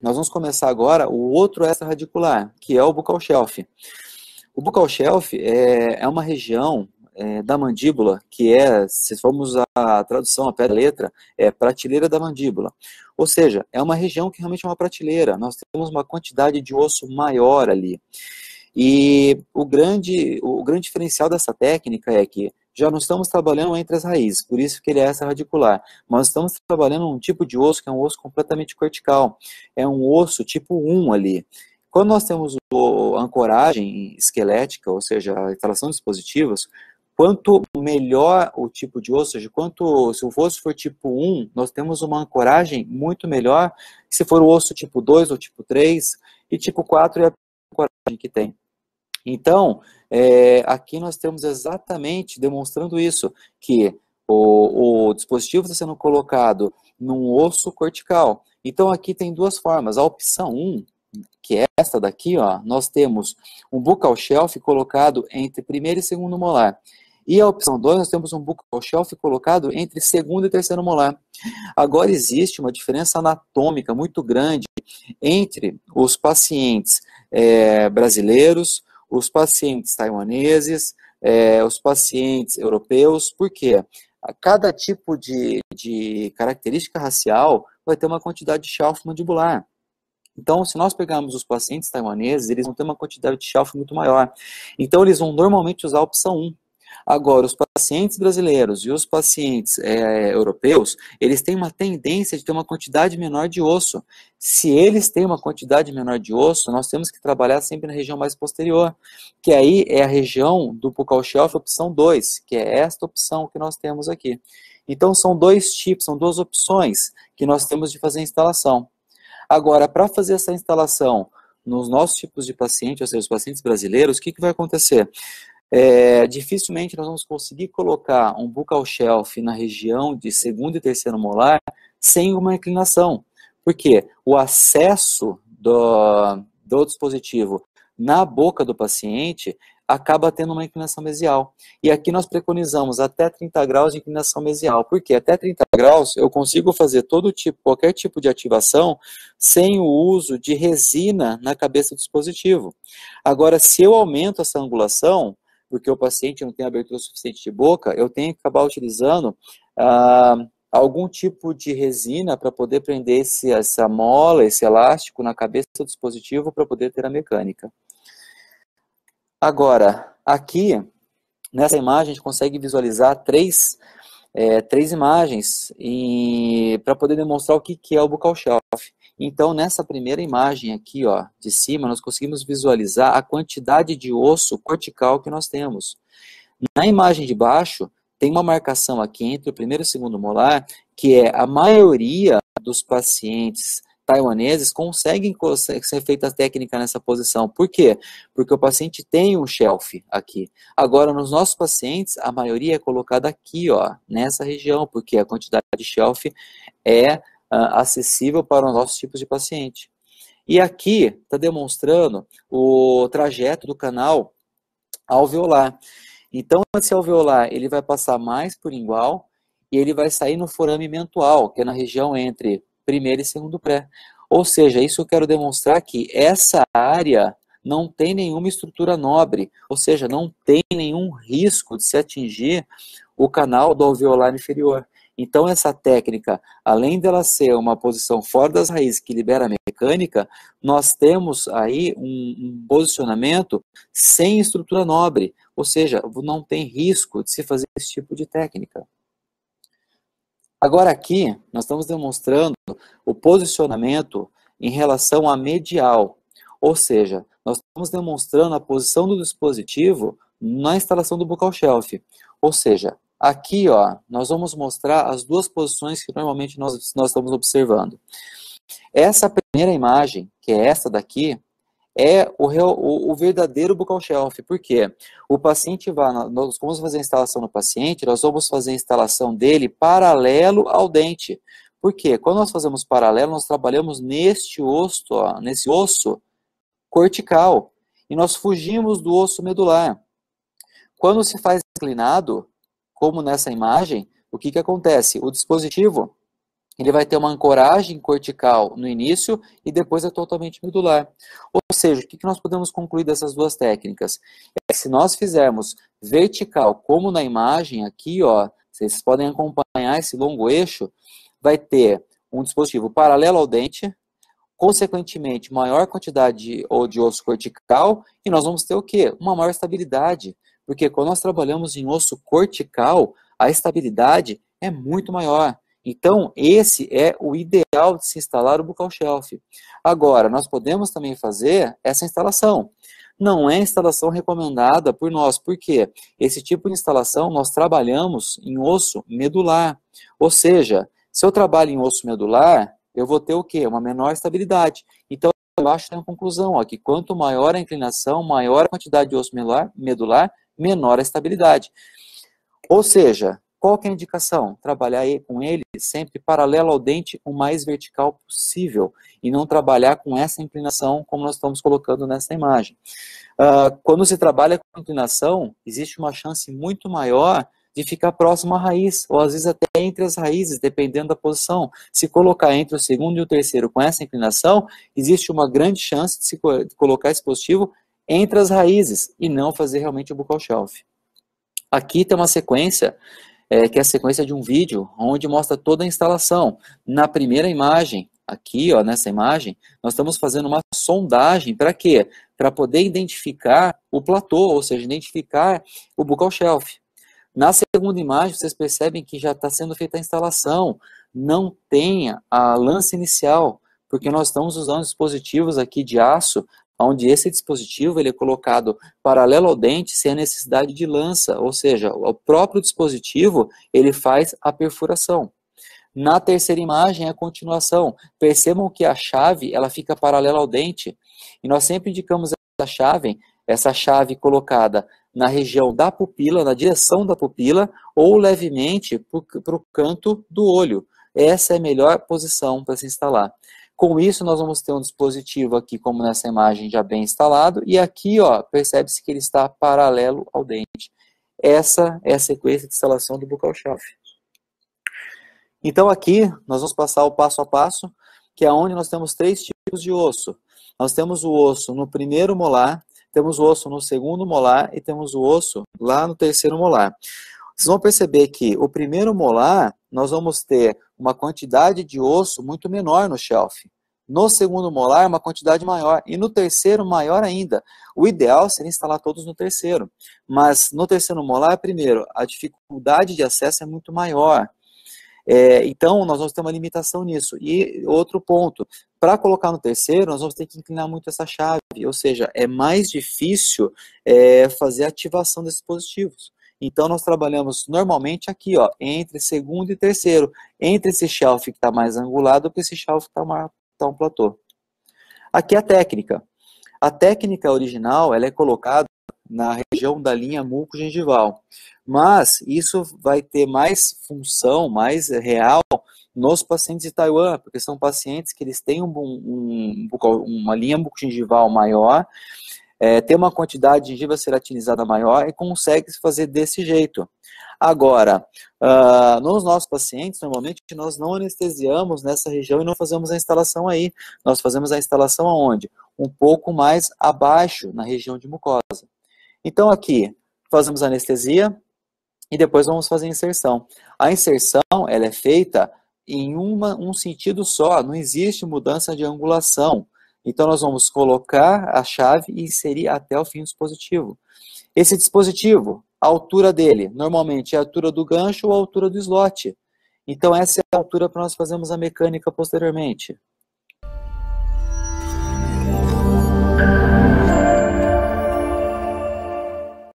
Nós vamos começar agora o outro extra-radicular, que é o bucal shelf. O bucal shelf é, é uma região é, da mandíbula, que é, se formos a tradução, a pé da letra, é prateleira da mandíbula. Ou seja, é uma região que realmente é uma prateleira. Nós temos uma quantidade de osso maior ali. E o grande, o grande diferencial dessa técnica é que já não estamos trabalhando entre as raízes, por isso que ele é essa radicular. Mas estamos trabalhando um tipo de osso que é um osso completamente cortical. É um osso tipo 1 ali. Quando nós temos a ancoragem esquelética, ou seja, a instalação de dispositivos, quanto melhor o tipo de osso, ou seja, quanto, se o osso for tipo 1, nós temos uma ancoragem muito melhor se for o osso tipo 2 ou tipo 3, e tipo 4 é a ancoragem que tem. Então, é, aqui nós temos exatamente demonstrando isso, que o, o dispositivo está sendo colocado num osso cortical. Então aqui tem duas formas, a opção 1, que é esta daqui, ó, nós temos um bucal shelf colocado entre primeiro e segundo molar. E a opção 2, nós temos um bucal shelf colocado entre segundo e terceiro molar. Agora, existe uma diferença anatômica muito grande entre os pacientes é, brasileiros, os pacientes taiwaneses, é, os pacientes europeus, porque a cada tipo de, de característica racial vai ter uma quantidade de shelf mandibular. Então, se nós pegarmos os pacientes taiwaneses, eles vão ter uma quantidade de shelf muito maior. Então, eles vão normalmente usar a opção 1, Agora, os pacientes brasileiros e os pacientes é, europeus, eles têm uma tendência de ter uma quantidade menor de osso. Se eles têm uma quantidade menor de osso, nós temos que trabalhar sempre na região mais posterior, que aí é a região do bucal shelf opção 2, que é esta opção que nós temos aqui. Então, são dois tipos, são duas opções que nós temos de fazer a instalação. Agora, para fazer essa instalação nos nossos tipos de paciente, ou seja, os pacientes brasileiros, o que, que vai acontecer? É, dificilmente nós vamos conseguir colocar um bucal shelf na região de segundo e terceiro molar sem uma inclinação. Porque o acesso do, do dispositivo na boca do paciente acaba tendo uma inclinação mesial. E aqui nós preconizamos até 30 graus de inclinação mesial, porque até 30 graus eu consigo fazer todo tipo, qualquer tipo de ativação sem o uso de resina na cabeça do dispositivo. Agora, se eu aumento essa angulação, porque o paciente não tem abertura suficiente de boca, eu tenho que acabar utilizando ah, algum tipo de resina para poder prender esse, essa mola, esse elástico na cabeça do dispositivo para poder ter a mecânica. Agora, aqui, nessa imagem, a gente consegue visualizar três é, três imagens para poder demonstrar o que, que é o bucal shelf. Então, nessa primeira imagem aqui, ó, de cima, nós conseguimos visualizar a quantidade de osso cortical que nós temos. Na imagem de baixo, tem uma marcação aqui entre o primeiro e o segundo molar, que é a maioria dos pacientes taiwaneses conseguem ser feita a técnica nessa posição. Por quê? Porque o paciente tem um shelf aqui. Agora, nos nossos pacientes, a maioria é colocada aqui, ó, nessa região, porque a quantidade de shelf é uh, acessível para os nossos tipos de paciente. E aqui está demonstrando o trajeto do canal alveolar. Então, esse alveolar ele vai passar mais por igual e ele vai sair no forame mental, que é na região entre primeiro e segundo pré. Ou seja, isso eu quero demonstrar que essa área não tem nenhuma estrutura nobre, ou seja, não tem nenhum risco de se atingir o canal do alveolar inferior. Então, essa técnica, além dela ser uma posição fora das raízes que libera a mecânica, nós temos aí um, um posicionamento sem estrutura nobre, ou seja, não tem risco de se fazer esse tipo de técnica. Agora, aqui, nós estamos demonstrando o posicionamento em relação à medial, ou seja, nós estamos demonstrando a posição do dispositivo na instalação do bucal shelf. Ou seja, aqui ó, nós vamos mostrar as duas posições que normalmente nós, nós estamos observando. Essa primeira imagem, que é essa daqui, é o, real, o, o, verdadeiro bucal shelf, porque o paciente vai, nós vamos fazer a instalação no paciente, nós vamos fazer a instalação dele paralelo ao dente. Porque quando nós fazemos paralelo, nós trabalhamos neste osso, ó, nesse osso cortical, e nós fugimos do osso medular. Quando se faz inclinado, como nessa imagem, o que, que acontece? O dispositivo ele vai ter uma ancoragem cortical no início e depois é totalmente medular. Ou seja, o que nós podemos concluir dessas duas técnicas? É que se nós fizermos vertical, como na imagem aqui, ó, vocês podem acompanhar esse longo eixo, vai ter um dispositivo paralelo ao dente, consequentemente maior quantidade de, ou de osso cortical e nós vamos ter o quê? Uma maior estabilidade, porque quando nós trabalhamos em osso cortical, a estabilidade é muito maior. Então, esse é o ideal de se instalar o bucal shelf. Agora, nós podemos também fazer essa instalação. Não é instalação recomendada por nós, porque esse tipo de instalação nós trabalhamos em osso medular. Ou seja, se eu trabalho em osso medular, eu vou ter o quê? Uma menor estabilidade. Então, eu acho que tem uma conclusão, ó, que quanto maior a inclinação, maior a quantidade de osso medular menor a estabilidade. Ou seja, qual é a indicação? Trabalhar com ele sempre paralelo ao dente, o mais vertical possível, e não trabalhar com essa inclinação como nós estamos colocando nessa imagem. Uh, quando se trabalha com inclinação, existe uma chance muito maior de ficar próximo à raiz, ou às vezes até entre as raízes, dependendo da posição. Se colocar entre o segundo e o terceiro com essa inclinação, existe uma grande chance de se colocar esse positivo entre as raízes e não fazer realmente o bucal shelf. Aqui tem uma sequência é, que é a sequência de um vídeo onde mostra toda a instalação. Na primeira imagem, aqui, ó, nessa imagem, nós estamos fazendo uma sondagem para quê? Para poder identificar o platô, ou seja, identificar o bucal shelf. Na segunda imagem, vocês percebem que já está sendo feita a instalação, não tem a lança inicial, porque nós estamos usando dispositivos aqui de aço onde esse dispositivo ele é colocado paralelo ao dente sem a necessidade de lança, ou seja, o próprio dispositivo ele faz a perfuração. Na terceira imagem é a continuação. Percebam que a chave ela fica paralela ao dente e nós sempre indicamos essa chave, essa chave colocada na região da pupila, na direção da pupila ou levemente para o canto do olho. Essa é a melhor posição para se instalar. Com isso, nós vamos ter um dispositivo aqui, como nessa imagem, já bem instalado. E aqui, ó, percebe-se que ele está paralelo ao dente. Essa é a sequência de instalação do bucal chave. Então, aqui, nós vamos passar o passo a passo, que é onde nós temos três tipos de osso. Nós temos o osso no primeiro molar, temos o osso no segundo molar e temos o osso lá no terceiro molar. Vocês vão perceber que o primeiro molar, nós vamos ter uma quantidade de osso muito menor no shelf. No segundo molar, uma quantidade maior. E no terceiro, maior ainda. O ideal seria instalar todos no terceiro. Mas no terceiro molar, primeiro, a dificuldade de acesso é muito maior. É, então, nós vamos ter uma limitação nisso. E outro ponto, para colocar no terceiro, nós vamos ter que inclinar muito essa chave, ou seja, é mais difícil é, fazer a ativação desses dispositivos. Então, nós trabalhamos normalmente aqui, ó, entre segundo e terceiro, entre esse shelf que está mais angulado e esse shelf que está tá um platô. Aqui é a técnica. A técnica original ela é colocada na região da linha muco-gengival, mas isso vai ter mais função, mais real nos pacientes de Taiwan, porque são pacientes que eles têm um, um, uma linha bucogengival maior é, ter uma quantidade de gengiva ceratinizada maior e consegue se fazer desse jeito. Agora, uh, nos nossos pacientes, normalmente nós não anestesiamos nessa região e não fazemos a instalação aí. Nós fazemos a instalação aonde? Um pouco mais abaixo, na região de mucosa. Então, aqui, fazemos anestesia e depois vamos fazer a inserção. A inserção, ela é feita em uma, um sentido só, não existe mudança de angulação. Então, nós vamos colocar a chave e inserir até o fim do dispositivo. Esse dispositivo, a altura dele, normalmente é a altura do gancho ou a altura do slot. Então, essa é a altura para nós fazermos a mecânica posteriormente.